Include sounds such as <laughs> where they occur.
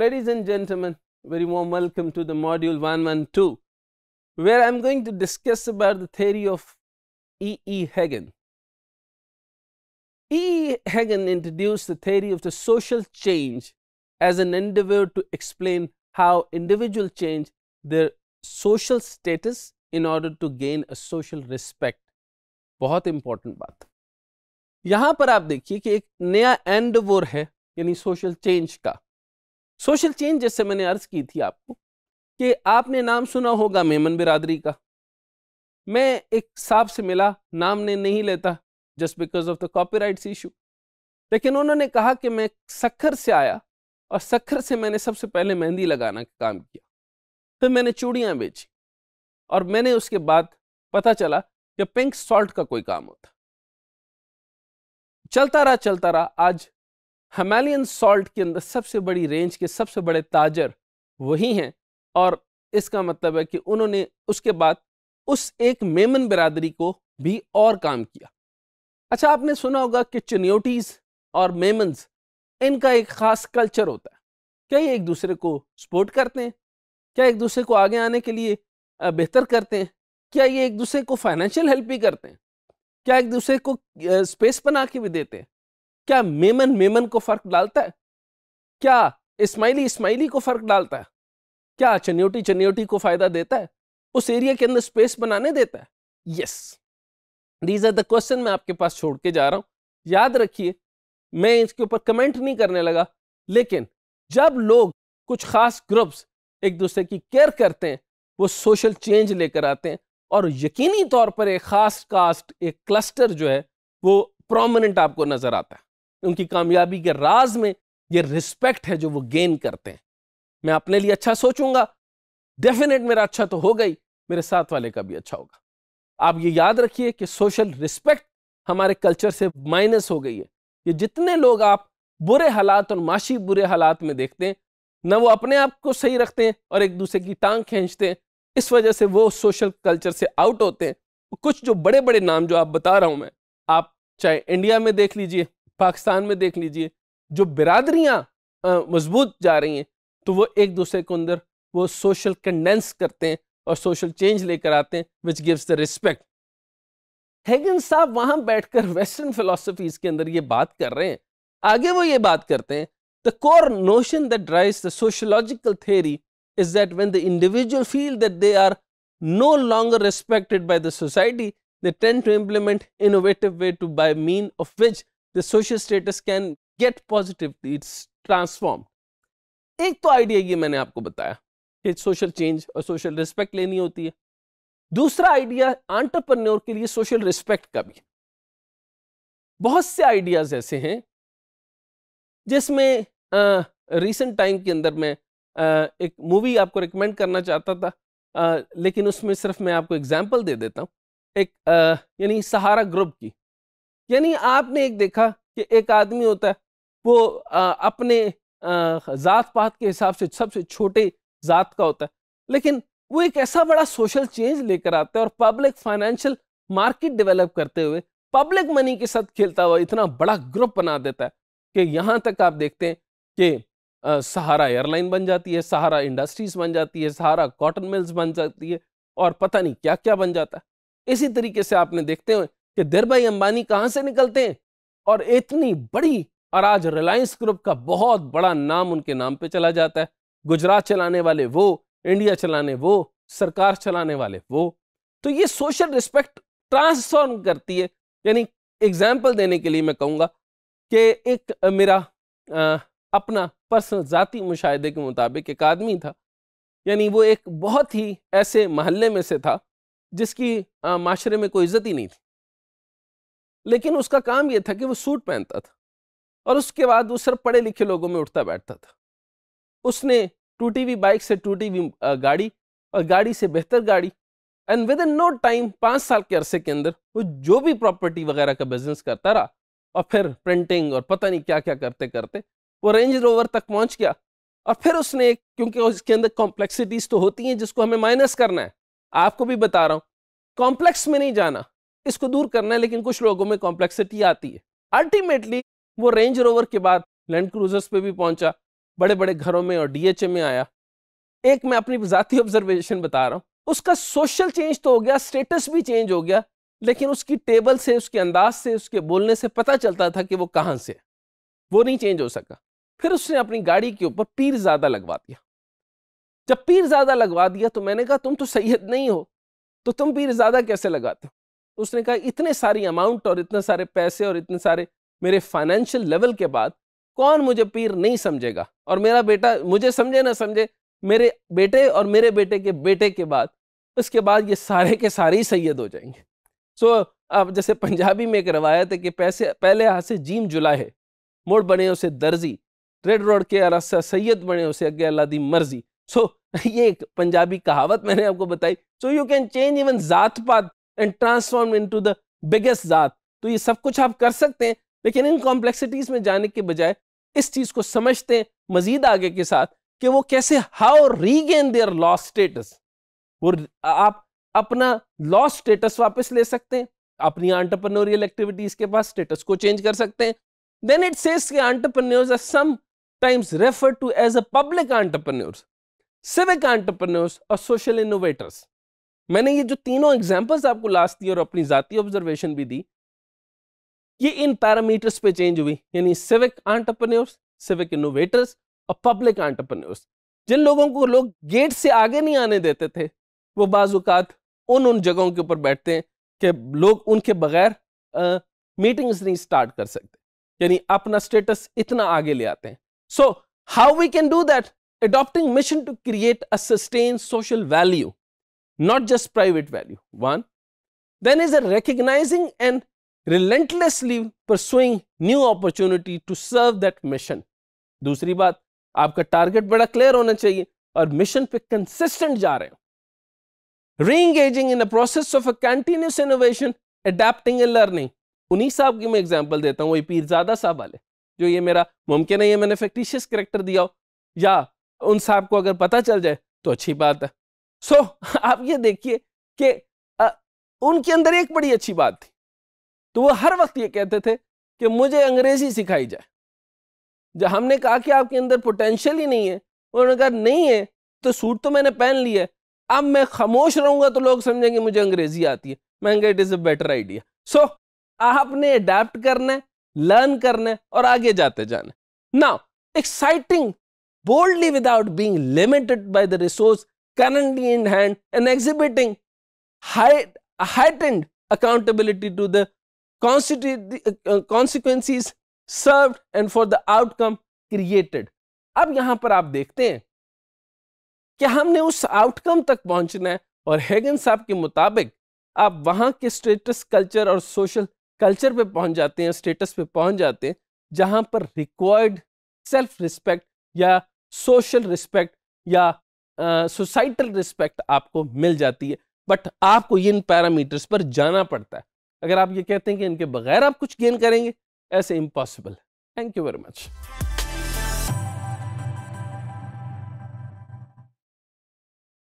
ladies and gentlemen, very warm welcome to the module 112, where I am going to discuss about the theory of E. E. Hagen. E. e. Hagen introduced the theory of the social change as an endeavor to explain how individual change their social status in order to gain a social respect. बहुत important बात यहां पर आप देखिए कि एक नया endeavor है यानी social change का सोशल चेंज जैसे मैंने अर्ज की थी आपको कि आपने नाम सुना होगा मेमन बिरादरी का मैं एक साहब से मिला नाम ने नहीं लेता just because of the copy copyrights issue लेकिन उन्होंने कहा कि मैं सखर से आया और सखर से मैंने सबसे पहले मेहंदी लगाना का काम किया फिर मैंने चूड़ियाँ बेची और मैंने उसके बाद पता चला कि पिंक सॉल्ट का कोई काम होता चलता रहा चलता रहा आज हमालियन सॉल्ट के अंदर सबसे बड़ी रेंज के सबसे बड़े ताजर वही हैं और इसका मतलब है कि उन्होंने उसके बाद उस एक मेमन बरदरी को भी और काम किया अच्छा आपने सुना होगा कि चनियोटीज़ और मेमन्स इनका एक ख़ास कल्चर होता है क्या ये एक दूसरे को सपोर्ट करते हैं क्या एक दूसरे को आगे आने के लिए बेहतर करते हैं क्या ये एक दूसरे को फाइनेंशियल हेल्प भी करते हैं क्या एक दूसरे को स्पेस बना के भी देते हैं क्या मेमन मेमन को फर्क डालता है क्या इस्माइली इस्माइली को फर्क डालता है क्या चन्योटी चन्योटी को फायदा देता है उस एरिया के अंदर स्पेस बनाने देता है yes these are the question मैं आपके पास छोड़ के जा रहा हूं याद रखिए मैं इसके ऊपर कमेंट नहीं करने लगा लेकिन जब लोग कुछ खास ग्रुप्स एक दूसरे की केयर करते हैं वो सोशल चेंज लेकर आते हैं और यकीनी तौर पर एक खास कास्ट एक क्लस्टर जो है वो प्रोमिनेंट आपको नजर आता है उनकी कामयाबी के राज में ये रिस्पेक्ट है जो वो गेन करते हैं मैं अपने लिए अच्छा सोचूंगा डेफिनेट मेरा अच्छा तो होगा ही मेरे साथ वाले का भी अच्छा होगा आप ये याद रखिए कि सोशल रिस्पेक्ट हमारे कल्चर से माइनस हो गई है ये जितने लोग आप बुरे हालात और माशी बुरे हालात में देखते हैं ना वो अपने आप को सही रखते हैं और एक दूसरे की टांग खींचते हैं इस वजह से वो सोशल कल्चर से आउट होते हैं कुछ जो बड़े बड़े नाम जो आप बता रहा हूँ मैं आप चाहे इंडिया में देख लीजिए पाकिस्तान में देख लीजिए जो बिरादरियाँ मजबूत जा रही हैं तो वो एक दूसरे के अंदर वो सोशल कंडेंस करते हैं और सोशल चेंज लेकर आते हैं which gives the respect Hagen साहब वहाँ कर वेस्टर्न फिलोसफीज के अंदर ये बात कर रहे हैं आगे वो ये बात करते हैं the core notion that drive the sociological theory is that when the individual feel that they are no longer respected by the society they tend to implement innovative way to by mean of which the social status can get positively it's transformed एक तो idea ये मैंने आपको बताया कि social change और social respect लेनी होती है दूसरा आइडिया आंट्रप्रन्योर के लिए सोशल रिस्पेक्ट का भी बहुत से आइडियाज ऐसे हैं जिसमें रिसेंट टाइम के अंदर मैं आ, एक मूवी आपको रिकमेंड करना चाहता था आ, लेकिन उसमें सिर्फ मैं आपको एग्जांपल दे देता हूँ एक यानी सहारा ग्रुप की यानी आपने एक देखा कि एक आदमी होता है वो आ, अपने ज़ात पात के हिसाब से सबसे छोटे ज़ात का होता है लेकिन वो एक ऐसा बड़ा सोशल चेंज लेकर आता है और पब्लिक फाइनेंशियल मार्केट डेवलप करते हुए पब्लिक मनी के साथ खेलता हुआ इतना बड़ा ग्रुप बना देता है कि यहाँ तक आप देखते हैं कि सहारा एयरलाइन बन जाती है सहारा इंडस्ट्रीज बन जाती है सहारा कॉटन मिल्स बन जाती है और पता नहीं क्या क्या बन जाता है इसी तरीके से आपने देखते हुए कि धीर भाई अंबानी कहाँ से निकलते हैं और इतनी बड़ी और आज रिलायंस ग्रुप का बहुत बड़ा नाम उनके नाम पे चला जाता है गुजरात चलाने वाले वो इंडिया चलाने वो सरकार चलाने वाले वो तो ये सोशल रिस्पेक्ट ट्रांसफॉर्म करती है यानी एग्जाम्पल देने के लिए मैं कहूँगा कि एक मेरा आ, अपना पर्सनल ज़ाती मुशाहे के मुताबिक एक आदमी था यानी वो एक बहुत ही ऐसे महल्ले में से था जिसकी माशरे में कोई इज़्ज़त ही नहीं थी लेकिन उसका काम यह था कि वो सूट पहनता था और उसके बाद वो सिर्फ पढ़े लिखे लोगों में उठता बैठता था उसने टूटी हुई बाइक से टूटी हुई गाड़ी और गाड़ी से बेहतर गाड़ी and within no time पाँच साल के अरसे के अंदर वो जो भी प्रॉपर्टी वगैरह का बिजनेस करता रहा और फिर प्रिंटिंग और पता नहीं क्या क्या करते करते वो रेंज रोवर तक पहुंच गया और फिर उसने क्योंकि उसके अंदर कॉम्प्लेक्सिटीज तो होती हैं जिसको हमें माइनस करना है आपको भी बता रहा हूँ कॉम्प्लेक्स में नहीं जाना इसको दूर करना है लेकिन कुछ लोगों में कॉम्प्लेक्सिटी आती है अल्टीमेटली वो रेंज रोवर के बाद लैंड क्रूजर्स पे भी पहुंचा बड़े बड़े घरों में और डीएचए में आया एक मैं अपनी जाती ऑब्जर्वेशन बता रहा हूँ उसका सोशल चेंज तो हो गया स्टेटस भी चेंज हो गया लेकिन उसकी टेबल से उसके अंदाज से उसके बोलने से पता चलता था कि वो कहाँ से है वो नहीं चेंज हो सका फिर उसने अपनी गाड़ी के ऊपर पीर ज़्यादा लगवा दिया जब पीर ज़्यादा लगवा दिया तो मैंने कहा तुम तो सैयद नहीं हो तो तुम पीर ज़्यादा कैसे लगाते हो उसने कहा इतने सारी अमाउंट और इतने सारे पैसे और इतने सारे मेरे फाइनेंशियल लेवल के बाद कौन मुझे पीर नहीं समझेगा और मेरा बेटा मुझे समझे ना समझे मेरे बेटे और मेरे बेटे के बेटे के बाद उसके बाद ये सारे के सारे ही सैयद हो जाएंगे सो so, अब जैसे पंजाबी में एक रवायत है कि पैसे पहले हाथ से जीम जुला है मोड़ बने उसे दर्जी रेड रोड के अरसा सैयद बने उसे अगे अल्लाह दी मर्जी सो so, <laughs> ये एक पंजाबी कहावत मैंने आपको बताई so you can change even जात पात and transform into the biggest जात तो ये सब कुछ आप कर सकते हैं लेकिन इन कॉम्प्लेक्सिटीज में जाने के बजाय इस चीज को समझते हैं मजीद आगे के साथ कि वो कैसे how regain their loss status वो आप अपना लॉस स्टेटस वापस ले सकते हैं अपनी एंटरप्रेन्योरियल एक्टिविटीज के पास स्टेटस को चेंज कर सकते हैं देन इट सेज के entrepreneurs are sometimes refer to as a public entrepreneurs civic entrepreneurs और सोशल इनोवेटर्स मैंने ये जो तीनों एग्जाम्पल्स आपको लास्ट दी और अपनी जाती ऑब्जर्वेशन भी दी ये इन पैरामीटर्स पे चेंज हुई यानी सिविक आंटरप्रेन्योर्स सिविक इनोवेटर्स और पब्लिक आंटरप्रन्योर्स जिन लोगों को लोग गेट से आगे नहीं आने देते थे वो बाजुकात उन उन जगहों के ऊपर बैठते हैं कि लोग उनके बगैर मीटिंग्स नहीं स्टार्ट कर सकते यानी अपना स्टेटस इतना आगे ले आते हैं so how we can do that adopting mission to create a sustain social value not just private value. One, then is a recognizing and relentlessly pursuing new opportunity to serve that mission. दूसरी बात आपका target बड़ा clear होना चाहिए और mission पे consistent जा रहे हो reengaging in process of a continuous innovation adapting and learning उन्हीं साहब की मैं एग्जांपल देता हूँ वही पीरजादा साहब वाले जो ये मेरा मुमकिन है ये मैंने फैक्टिशियस करेक्टर दिया हो या उन साहब को अगर पता चल जाए तो अच्छी बात है सो so, <laughs> आप ये देखिए कि उनके अंदर एक बड़ी अच्छी बात थी तो वो हर वक्त ये कहते थे कि मुझे अंग्रेजी सिखाई जाए जब हमने कहा कि आपके अंदर पोटेंशियल ही नहीं है उन्होंने कहा नहीं है तो सूट तो मैंने पहन लिया है अब मैं खामोश रहूंगा तो लोग समझेंगे मुझे अंग्रेजी आती है महंगा it is a better idea so आपने अडेप्ट करना है लर्न करना है और आगे जाते जाना now exciting boldly without being limited by the resource currently in hand and exhibiting high, heightened accountability to the uh, uh, consequences served and for the outcome created. अब यहां पर आप देखते हैं कि हमने उस आउटकम तक पहुंचना है और हेगन साहब के मुताबिक आप वहां के स्टेटस कल्चर और सोशल कल्चर पे पहुंच जाते हैं स्टेटस पे पहुंच जाते हैं जहां पर रिक्वायर्ड सेल्फ रिस्पेक्ट या सोशल रिस्पेक्ट या सोसाइटल रिस्पेक्ट आपको मिल जाती है बट आपको इन पैरामीटर्स पर जाना पड़ता है अगर आप ये कहते हैं कि इनके बगैर आप कुछ गेन करेंगे ऐसे इम्पॉसिबल है थैंक यू वेरी मच